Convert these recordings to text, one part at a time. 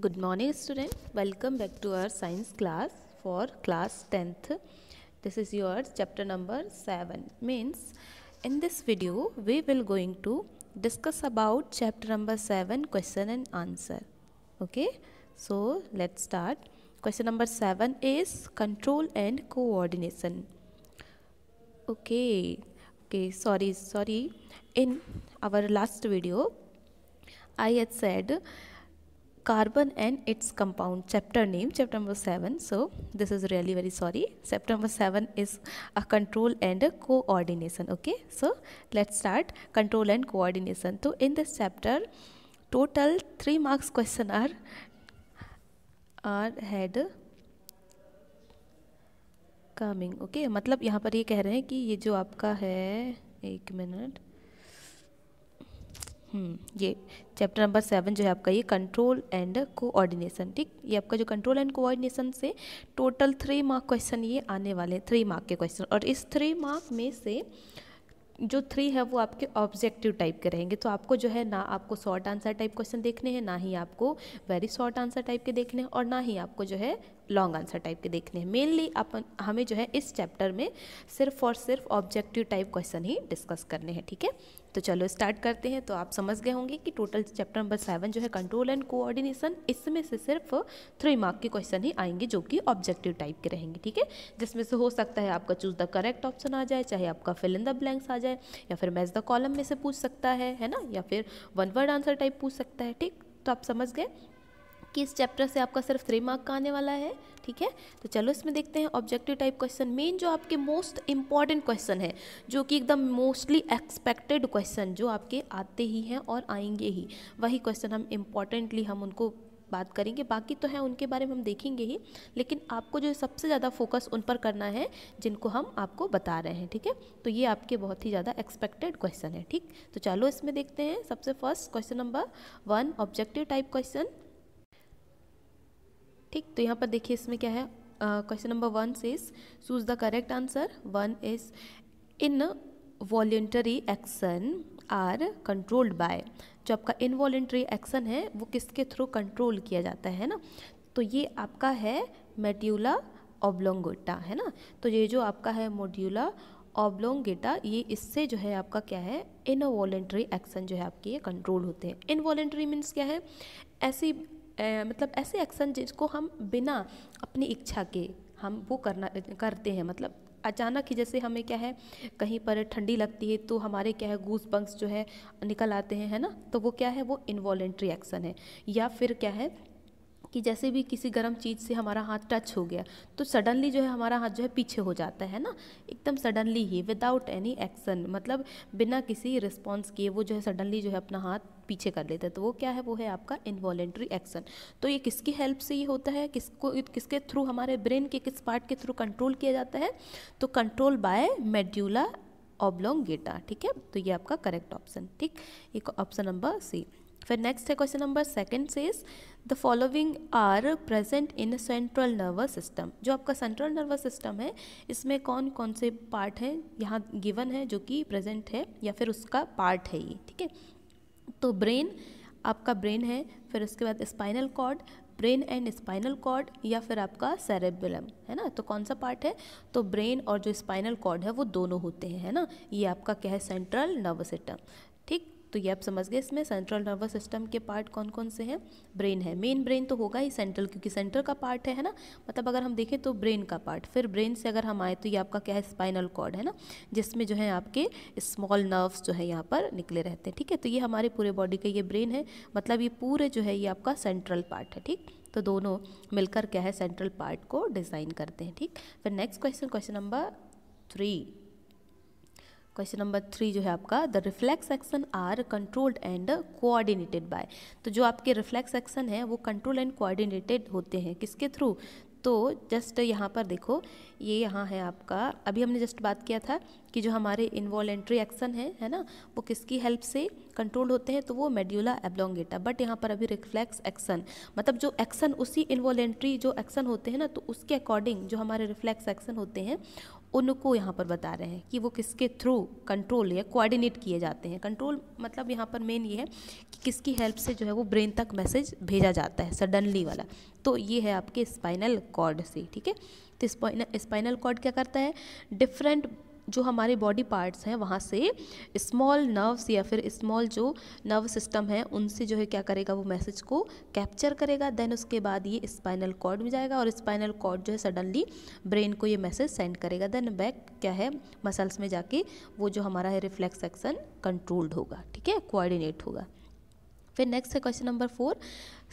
Good morning student. Welcome back to our science class for class 10th. This is your chapter number 7 means in this video we will going to discuss about chapter number 7 question and answer. Okay. So let's start. Question number 7 is control and coordination. Okay. Okay. Sorry. Sorry. In our last video I had said carbon and its compound chapter name chapter number 7 so this is really very sorry chapter number 7 is a control and a coordination okay so let's start control and coordination so in this chapter total 3 marks question are are had coming okay matlab yahan par ye keh rahe hain ki ye jo aapka hai ek minute हम्म, ये chapter number seven जो है आपका ये control and coordination ठीक ये आपका जो control and coordination से टोटल थ्री मार्क क्वेश्चन ये आने वाले हैं थ्री मार्क के क्वेश्चन और इस थ्री मार्क में से जो थ्री है वो आपके ऑब्जेक्टिव टाइप के रहेंगे तो आपको जो है ना आपको शॉर्ट आंसर टाइप क्वेश्चन देखने हैं ना ही आपको वेरी शॉर्ट आंसर टाइप के देखने हैं और ना ही आपको जो है लॉन्ग आंसर टाइप के देखने हैं मेनली अपन हमें जो है इस चैप्टर में सिर्फ और सिर्फ ऑब्जेक्टिव टाइप क्वेश्चन ही डिस्कस करने हैं ठीक है थीके? तो चलो स्टार्ट करते हैं तो आप समझ गए होंगे कि टोटल चैप्टर नंबर सेवन जो है कंट्रोल एंड कोऑर्डिनेशन इसमें से सिर्फ थ्री मार्क के क्वेश्चन ही आएंगे जो कि ऑब्जेक्टिव टाइप के रहेंगे ठीक है जिसमें से हो सकता है आपका चूज द करेक्ट ऑप्शन आ जाए चाहे आपका फिल इन द ब्लैंक्स आ जाए या फिर मैच द कॉलम में से पूछ सकता है है ना या फिर वन वर्ड आंसर टाइप पूछ सकता है ठीक तो आप समझ गए कि इस चैप्टर से आपका सिर्फ थ्री मार्क का आने वाला है ठीक है तो चलो इसमें देखते हैं ऑब्जेक्टिव टाइप क्वेश्चन मेन जो आपके मोस्ट इंपॉर्टेंट क्वेश्चन है जो कि एकदम मोस्टली एक्सपेक्टेड क्वेश्चन जो आपके आते ही हैं और आएंगे ही वही क्वेश्चन हम इम्पॉर्टेंटली हम उनको बात करेंगे बाकी तो हैं उनके बारे में हम देखेंगे ही लेकिन आपको जो सबसे ज़्यादा फोकस उन पर करना है जिनको हम आपको बता रहे हैं ठीक है तो ये आपके बहुत ही ज़्यादा एक्सपेक्टेड क्वेश्चन है ठीक तो चलो इसमें देखते हैं सबसे first question number one objective type question ठीक तो यहाँ पर देखिए इसमें क्या है question number one is choose the correct answer one is in voluntary action are controlled by जो आपका इनवॉलेंट्री एक्शन है वो किसके थ्रू कंट्रोल किया जाता है ना तो ये आपका है मेड्यूला ओब्लोंगोटा है ना तो ये जो आपका है मोड्यूला ऑब्लोंगेटा ये इससे जो है आपका क्या है इनवॉलेंट्री एक्शन जो है आपके ये कंट्रोल होते हैं इनवॉलेंट्री मीन्स क्या है ऐसी मतलब ऐसे एक्शन जिसको हम बिना अपनी इच्छा के हम वो करना करते हैं मतलब अचानक ही जैसे हमें क्या है कहीं पर ठंडी लगती है तो हमारे क्या है गूस पंक्स जो है निकल आते हैं है ना तो वो क्या है वो इन्वॉलेंट्री एक्शन है या फिर क्या है कि जैसे भी किसी गर्म चीज़ से हमारा हाथ टच हो गया तो सडनली जो है हमारा हाथ जो है पीछे हो जाता है ना एकदम सडनली ही विदाउट एनी एक्शन मतलब बिना किसी रिस्पॉन्स किए वो जो है सडनली जो है अपना हाथ पीछे कर लेते है तो वो क्या है वो है आपका इन्वॉलेंट्री एक्शन तो ये किसकी हेल्प से ये होता है किसको किसके थ्रू हमारे ब्रेन के किस पार्ट के थ्रू कंट्रोल किया जाता है तो कंट्रोल बाय मेड्यूला ऑब्लोंगेटा ठीक है तो ये आपका करेक्ट ऑप्शन ठीक एक ऑप्शन नंबर सी फिर नेक्स्ट है question number second says the following are present in central nervous system जो आपका सेंट्रल नर्वस सिस्टम है इसमें कौन कौन से पार्ट हैं यहाँ गिवन है जो कि प्रेजेंट है या फिर उसका पार्ट है ये ठीक है तो ब्रेन आपका ब्रेन है फिर उसके बाद spinal cord brain and spinal cord या फिर आपका सेरेबुलम है ना तो कौन सा पार्ट है तो ब्रेन और जो स्पाइनल कॉर्ड है वो दोनों होते हैं है ना ये आपका क्या है सेंट्रल नर्वस सिस्टम तो ये आप समझ गए इसमें सेंट्रल नर्वस सिस्टम के पार्ट कौन कौन से हैं ब्रेन है मेन ब्रेन तो होगा ही सेंट्रल क्योंकि सेंटर का पार्ट है है ना मतलब अगर हम देखें तो ब्रेन का पार्ट फिर ब्रेन से अगर हम आए तो ये आपका क्या है स्पाइनल कॉर्ड है ना जिसमें जो है आपके स्मॉल नर्व्स जो है यहाँ पर निकले रहते हैं ठीक है तो ये हमारे पूरे बॉडी का ये ब्रेन है मतलब ये पूरे जो है ये आपका सेंट्रल पार्ट है ठीक तो दोनों मिलकर क्या है सेंट्रल पार्ट को डिज़ाइन करते हैं ठीक फिर next question question number three question number three जो है आपका the reflex action are controlled and coordinated by तो जो आपके रिफ्लेक्स एक्शन है वो कंट्रोल एंड कोऑर्डिनेटेड होते हैं किसके थ्रू तो जस्ट यहाँ पर देखो ये यहाँ है आपका अभी हमने जस्ट बात किया था कि जो हमारे इन्वॉलेंट्री एक्शन है है ना वो किसकी हेल्प से कंट्रोल होते हैं तो वो मेड्यूला एब्लोंगेटा बट यहाँ पर अभी रिफ्लेक्स एक्शन मतलब जो एक्शन उसी इन्वॉलेंट्री जो एक्शन होते हैं ना तो उसके अकॉर्डिंग जो हमारे रिफ्लेक्स एक्शन होते हैं उनको यहाँ पर बता रहे हैं कि वो किसके थ्रू कंट्रोल या कोऑर्डिनेट किए जाते हैं कंट्रोल मतलब यहाँ पर मेन ये है कि किसकी हेल्प से जो है वो ब्रेन तक मैसेज भेजा जाता है सडनली वाला तो ये है आपके स्पाइनल कॉर्ड से ठीक है तो स्पाइनल कॉर्ड क्या करता है डिफरेंट जो हमारे बॉडी पार्ट्स हैं वहाँ से स्मॉल नर्व्स या फिर स्मॉल जो नर्व सिस्टम है उनसे जो है क्या करेगा वो मैसेज को कैप्चर करेगा देन उसके बाद ये स्पाइनल कॉर्ड में जाएगा और स्पाइनल कॉर्ड जो है सडनली ब्रेन को ये मैसेज सेंड करेगा देन बैक क्या है मसल्स में जाके वो जो हमारा है रिफ्लेक्स एक्शन कंट्रोल्ड होगा ठीक है कोऑर्डिनेट होगा फिर नेक्स्ट है question number four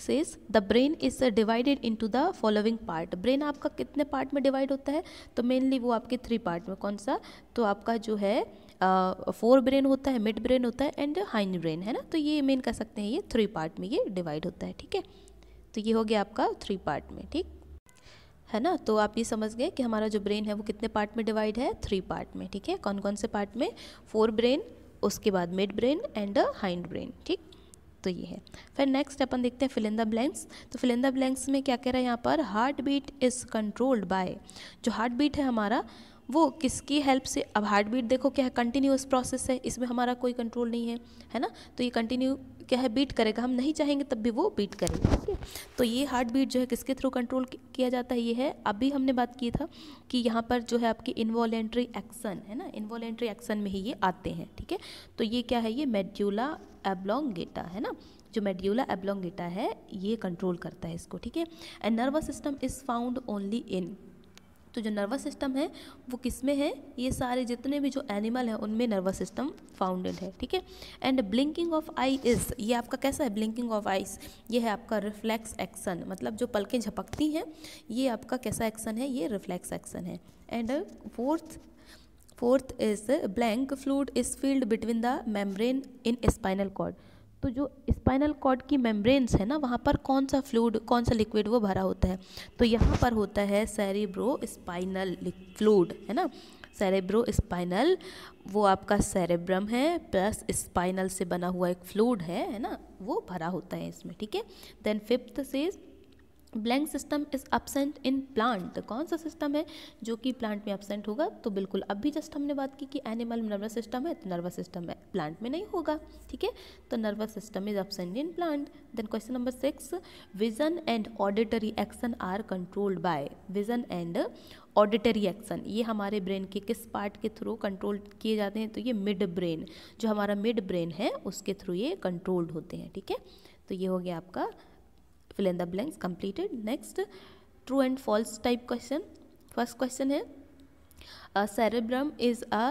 says the brain is divided into the following part brain आपका कितने पार्ट में डिवाइड होता है तो मेनली वो आपके थ्री पार्ट में कौन सा तो आपका जो है फोर uh, ब्रेन होता है मिड ब्रेन होता है एंड हाइंड ब्रेन है ना तो ये मेन कह सकते हैं ये थ्री पार्ट में ये डिवाइड होता है ठीक है तो ये हो गया आपका थ्री पार्ट में ठीक है ना तो आप ये समझ गए कि हमारा जो ब्रेन है वो कितने पार्ट में डिवाइड है थ्री पार्ट में ठीक है कौन कौन से पार्ट में फोर ब्रेन उसके बाद mid brain and hind brain ठीक तो ये है फिर नेक्स्ट अपन देखते हैं फिलिंदा ब्लैंक्स तो फिलिंदा ब्लैंक्स में क्या कह रहा है यहाँ पर heart beat is controlled by जो हार्ट बीट है हमारा वो किसकी हेल्प से अब हार्ट बीट देखो क्या है कंटिन्यूस प्रोसेस है इसमें हमारा कोई कंट्रोल नहीं है है ना तो ये कंटिन्यू क्या है बीट करेगा हम नहीं चाहेंगे तब भी वो बीट करेगा ठीक है तो ये हार्ट बीट जो है किसके थ्रू कंट्रोल किया जाता है ये है अभी हमने बात की था कि यहाँ पर जो है आपकी इन्वॉलेंट्री एक्शन है ना इन्वॉलेंट्री एक्शन में ही ये आते हैं ठीक है तो ये क्या है ये मेड्यूला एब्लोंगेटा है ना जो मेड्यूला एब्लोंगेटा है ये कंट्रोल करता है इसको ठीक है and nervous system is found only in तो जो नर्वस सिस्टम है वो किस में है ये सारे जितने भी जो एनिमल हैं उनमें नर्वस सिस्टम फाउंडेड है ठीक है and blinking of eye is ये आपका कैसा है ब्लिंकिंग ऑफ आइज ये है आपका रिफ्लेक्स एक्शन मतलब जो पलकें झपकती हैं ये आपका कैसा एक्शन है ये रिफ्लेक्स एक्शन है and fourth fourth is blank fluid is filled between the membrane in spinal cord तो जो स्पाइनल कॉर्ड की मेम्ब्रेन्स है ना वहाँ पर कौन सा फ्लूड कौन सा लिक्विड वो भरा होता है तो यहाँ पर होता है सेरेब्रो स्पाइनल फ्लूड है ना सेरेब्रो स्पाइनल वो आपका सेरेब्रम है प्लस स्पाइनल से बना हुआ एक फ्लूड है है ना वो भरा होता है इसमें ठीक है then fifth says blank system is absent in plant कौन सा सिस्टम है जो कि प्लांट में अपसेंट होगा तो बिल्कुल अब भी जस्ट हमने बात की कि एनिमल नर्वस सिस्टम है तो नर्वस सिस्टम है प्लांट में नहीं होगा ठीक है तो nervous system is absent in plant then question number six vision and auditory action are controlled by vision and auditory action ये हमारे ब्रेन के किस पार्ट के थ्रू कंट्रोल किए जाते हैं तो ये मिड ब्रेन जो हमारा मिड ब्रेन है उसके थ्रू ये कंट्रोल्ड होते हैं ठीक है तो ये हो गया आपका fill in the blanks completed next true and false type question first question है cerebrum is a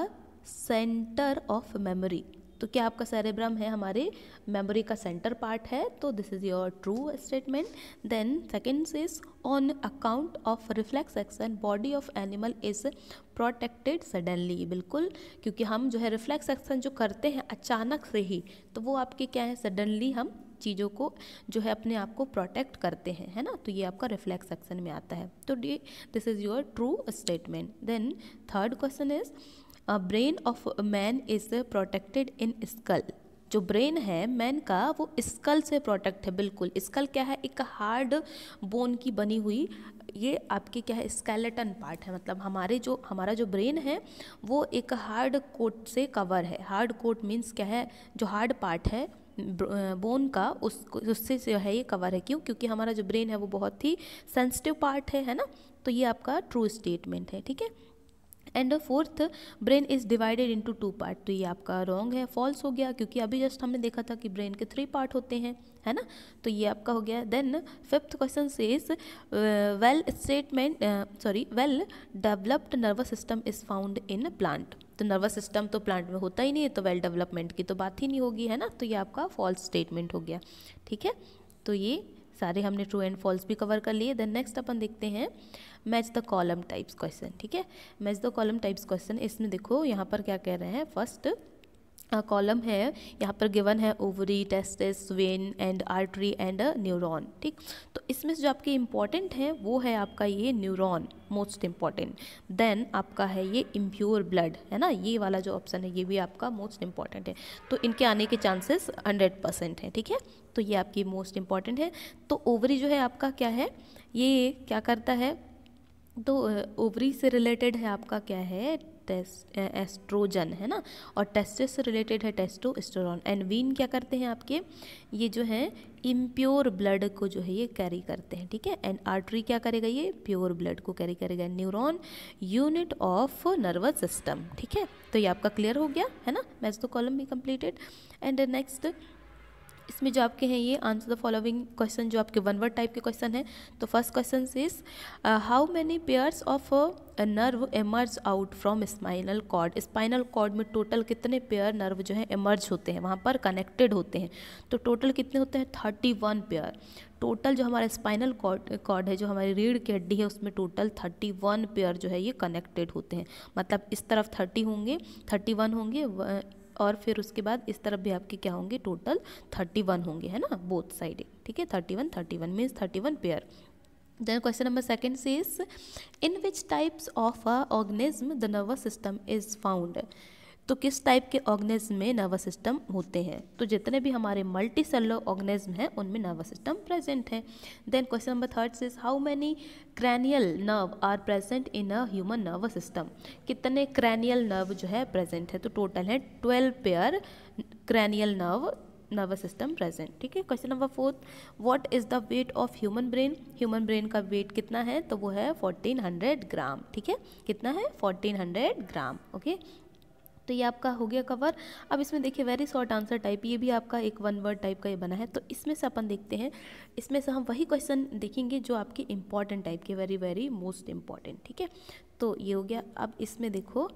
center of memory तो क्या आपका सेरेब्रम है हमारे मेमोरी का सेंटर पार्ट है तो this is your true statement then second is on account of reflex action body of animal is protected suddenly बिल्कुल क्योंकि हम जो है रिफ्लेक्स एक्शन जो करते हैं अचानक से ही तो वो आपके क्या है सडनली हम चीज़ों को जो है अपने आप को प्रोटेक्ट करते हैं है ना तो ये आपका रिफ्लेक्स सेक्शन में आता है तो डी this is your true statement then third question is brain of man is protected in skull जो ब्रेन है मैन का वो स्कल से प्रोटेक्ट है बिल्कुल स्कल क्या है एक हार्ड बोन की बनी हुई ये आपकी क्या है स्केलेटन पार्ट है मतलब हमारे जो हमारा जो ब्रेन है वो एक हार्ड कोट से कवर है हार्ड कोट मीन्स क्या है जो हार्ड पार्ट है बोन का उस उससे जो है ये कवर है क्यों क्योंकि हमारा जो ब्रेन है वो बहुत ही सेंसिटिव पार्ट है है ना तो ये आपका ट्रू स्टेटमेंट है ठीक है and fourth brain is divided into two part तो ये आपका रॉन्ग है फॉल्स हो गया क्योंकि अभी जस्ट हमने देखा था कि ब्रेन के थ्री पार्ट होते हैं है ना तो ये आपका हो गया then fifth question says is well statement sorry well developed nervous system is found in plant तो नर्वस सिस्टम तो प्लांट में होता ही नहीं है तो वेल डेवलपमेंट की तो बात ही नहीं होगी है ना तो ये आपका फॉल्स स्टेटमेंट हो गया ठीक है तो ये सारे हमने ट्रू एंड फॉल्स भी कवर कर लिए देन नेक्स्ट अपन देखते हैं match the column types question ठीक है match the column types question इसमें देखो यहाँ पर क्या कह रहे हैं फर्स्ट कॉलम है यहाँ पर गिवन है ovary testis vein and artery and neuron ठीक तो इसमें से जो आपके इम्पॉर्टेंट है वो है आपका ये न्यूरॉन मोस्ट इम्पॉर्टेंट देन आपका है ये इम्प्योर ब्लड है ना ये वाला जो ऑप्शन है ये भी आपका मोस्ट इम्पॉर्टेंट है तो इनके आने के चांसेस हंड्रेड परसेंट हैं ठीक है तो ये आपकी मोस्ट इम्पॉर्टेंट है तो ओवरी जो है आपका क्या है ये क्या करता है तो ओवरी से रिलेटेड है आपका क्या है एस्ट्रोजन है ना और टेस्टे से रिलेटेड है एस्टोरॉन एंड वीन क्या करते हैं आपके ये जो है इम्प्योर ब्लड को जो है ये कैरी करते हैं ठीक है एंड आर्टरी क्या करेगा ये प्योर ब्लड को कैरी करेगा neuron unit of nervous system ठीक है तो ये आपका क्लियर हो गया है ना मैच तो कॉलम भी कंप्लीटेड एंड नेक्स्ट इसमें जो आपके हैं ये आंसर द फॉलोइंग क्वेश्चन जो आपके वन वर्ड टाइप के क्वेश्चन हैं तो first question is how many pairs of nerve emerge out from spinal cord spinal cord में टोटल कितने पेयर नर्व जो है एमर्ज होते हैं वहाँ पर कनेक्टेड होते हैं तो टोटल कितने होते हैं थर्टी वन पेयर टोटल जो हमारा स्पाइनल कॉर्ड कॉर्ड है जो हमारी रीढ़ की हड्डी है उसमें टोटल थर्टी वन पेयर जो है ये कनेक्टेड होते हैं मतलब इस तरफ थर्टी होंगे थर्टी वन होंगे और फिर उसके बाद इस तरफ भी आपके क्या होंगे टोटल थर्टी वन होंगे है ना बोथ साइड ठीक है thirty one thirty one means thirty one pair then question number second says in which types of a organism the nervous system is found तो किस टाइप के ऑर्गेनिज्म में nervous system होते हैं तो जितने भी हमारे मल्टी सेलर ऑर्गेनिज्म हैं उनमें नर्वस सिस्टम प्रेजेंट है then question number third is how many cranial nerve are present in a human nervous system कितने क्रैनियल नर्व जो है प्रेजेंट है तो टोटल है twelve pair cranial nerve nervous system present ठीक है question number fourth what is the weight of human brain human brain का वेट कितना है तो वो है 1400 ग्राम ठीक है कितना है 1400 ग्राम ओके okay? तो ये आपका हो गया कवर अब इसमें देखिए वेरी शॉर्ट आंसर टाइप ये भी आपका एक वन वर्ड टाइप का ये बना है तो इसमें से अपन देखते हैं इसमें से हम वही क्वेश्चन देखेंगे जो आपके इंपॉर्टेंट टाइप के वेरी वेरी मोस्ट इंपॉर्टेंट ठीक है तो ये हो गया अब इसमें देखो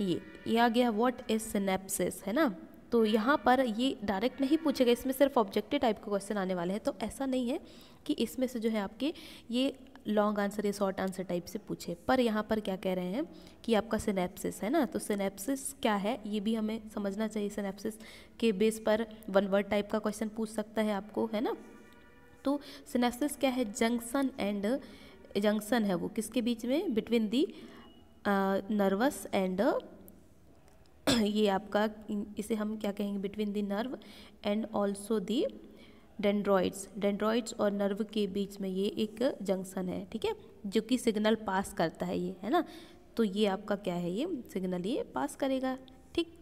ये ये आ गया व्हाट इज सिनेप्सिस है ना तो यहाँ पर ये डायरेक्ट नहीं पूछेगा इसमें सिर्फ ऑब्जेक्टिव टाइप का क्वेश्चन आने वाले हैं तो ऐसा नहीं है कि इसमें से जो है आपके ये लॉन्ग आंसर या शॉर्ट आंसर टाइप से पूछे पर यहाँ पर क्या कह रहे हैं कि आपका सिनेप्सिस है ना तो सिनेप्सिस क्या है ये भी हमें समझना चाहिए सिनेप्सिस के बेस पर वन वर्ड टाइप का क्वेश्चन पूछ सकता है आपको है ना तो सिनेप्सिस क्या है जंक्शन एंड जंक्शन है वो किसके बीच में बिटवीन दी नर्वस एंड ये आपका इसे हम क्या कहेंगे between the nerve and also the dendroids dendroids और नर्व के बीच में ये एक जंक्शन है ठीक है जो कि सिग्नल पास करता है ये है ना तो ये आपका क्या है ये सिग्नल ये पास करेगा ठीक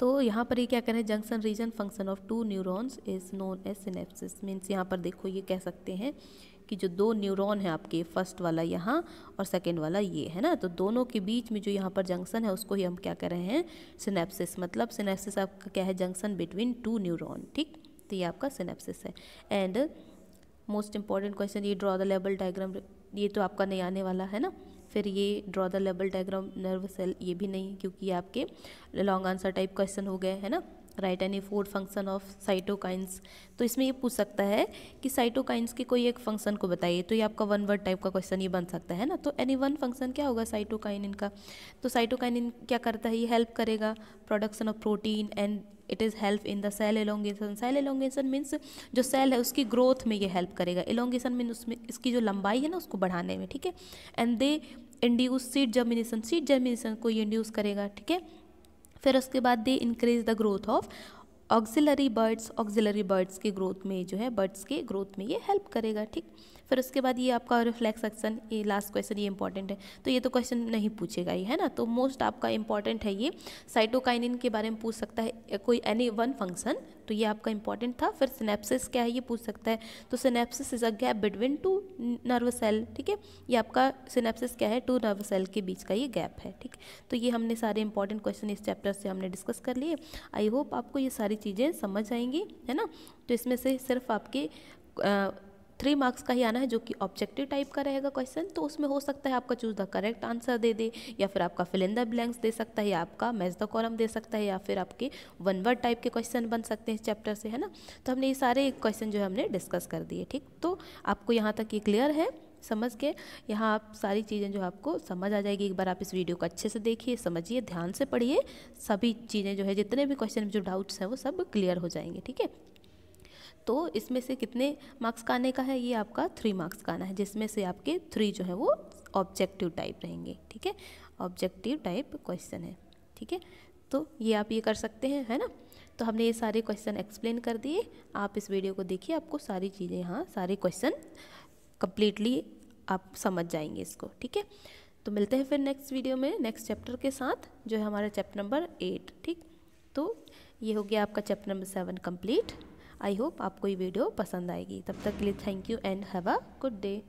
तो यहाँ पर ये क्या करें junction region function of two neurons is known as synapsis means यहाँ पर देखो ये कह सकते हैं कि जो दो न्यूरॉन है आपके फर्स्ट वाला यहाँ और सेकेंड वाला ये है ना तो दोनों के बीच में जो यहाँ पर जंक्शन है उसको ही हम क्या कर रहे हैं सिनेप्सिस मतलब सिनेप्सिस आपका क्या है जंक्शन बिटवीन टू न्यूरॉन ठीक तो ये आपका सिनेप्सिस है एंड मोस्ट इम्पॉर्टेंट क्वेश्चन ये ड्रॉ द लेबल डायग्राम ये तो आपका नहीं आने वाला है ना फिर ये draw the label diagram nerve cell ये भी नहीं क्योंकि ये आपके लॉन्ग आंसर टाइप क्वेश्चन हो गए है ना right any four function of cytokines तो इसमें ये पूछ सकता है कि साइटोकाइंस के कोई एक फंक्शन को बताइए तो ये आपका वन वर्ड टाइप का क्वेश्चन ये बन सकता है ना तो एनी वन फंक्शन क्या होगा साइटोकाइन इनका तो साइटोकाइन इन क्या करता है ये हेल्प करेगा production of protein and it is help in the cell elongation cell elongation means जो सेल है उसकी ग्रोथ में ये हेल्प करेगा एलोंगेशन मीन उसमें इसकी जो लंबाई है ना उसको बढ़ाने में ठीक है and they induce seed germination seed germination को ये इंड्यूस करेगा ठीक है फिर उसके बाद they increase the growth of axillary buds axillary buds के ग्रोथ में जो है बर्ड्स के ग्रोथ में ये हेल्प करेगा ठीक फिर उसके बाद ये आपका रिफ्लेक्स एक्शन ये लास्ट क्वेश्चन ये इंपॉर्टेंट है तो ये तो क्वेश्चन नहीं पूछेगा ही है ना तो मोस्ट आपका इंपॉर्टेंट है ये साइटोकाइनिन के बारे में पूछ सकता है कोई एनी वन फंक्शन तो ये आपका इंपॉर्टेंट था फिर सिनेप्सिस क्या है ये पूछ सकता है तो synapsis is a gap between two nerve cell ठीक है ये आपका सिनेप्सिस क्या है टू नर्व सेल के बीच का ये गैप है ठीक तो ये हमने सारे इंपॉर्टेंट क्वेश्चन इस चैप्टर से हमने डिस्कस कर लिए आई होप आपको ये सारी चीज़ें समझ आएंगी है ना तो इसमें से सिर्फ आपके थ्री मार्क्स का ही आना है जो कि ऑब्जेक्टिव टाइप का रहेगा क्वेश्चन तो उसमें हो सकता है आपका चूज द करेक्ट आंसर दे दे या फिर आपका फिलिंदा ब्लैंक्स दे सकता है या आपका मैच द कॉलम दे सकता है या फिर आपके वन वर्ड टाइप के क्वेश्चन बन सकते हैं इस चैप्टर से है ना तो हमने ये सारे क्वेश्चन जो है हमने डिस्कस कर दिए ठीक तो आपको यहाँ तक ये क्लियर है समझ के यहाँ आप सारी चीज़ें जो आपको समझ आ जाएगी एक बार आप इस वीडियो को अच्छे से देखिए समझिए ध्यान से पढ़िए सभी चीज़ें जो है जितने भी क्वेश्चन जो डाउट्स हैं वो सब क्लियर हो जाएंगे ठीक है तो इसमें से कितने मार्क्स का आने का है ये आपका थ्री मार्क्स का आना है जिसमें से आपके थ्री जो है वो ऑब्जेक्टिव टाइप रहेंगे ठीक है ऑब्जेक्टिव टाइप क्वेश्चन है ठीक है तो ये आप ये कर सकते हैं है ना तो हमने ये सारे क्वेश्चन एक्सप्लेन कर दिए आप इस वीडियो को देखिए आपको सारी चीज़ें यहाँ सारे क्वेश्चन कम्प्लीटली आप समझ जाएंगे इसको ठीक है तो मिलते हैं फिर नेक्स्ट वीडियो में नेक्स्ट चैप्टर के साथ जो है हमारा चैप्टर नंबर एट ठीक तो ये हो गया आपका chapter number seven complete I hope आपको ये वीडियो पसंद आएगी तब तक के लिए thank you and have a good day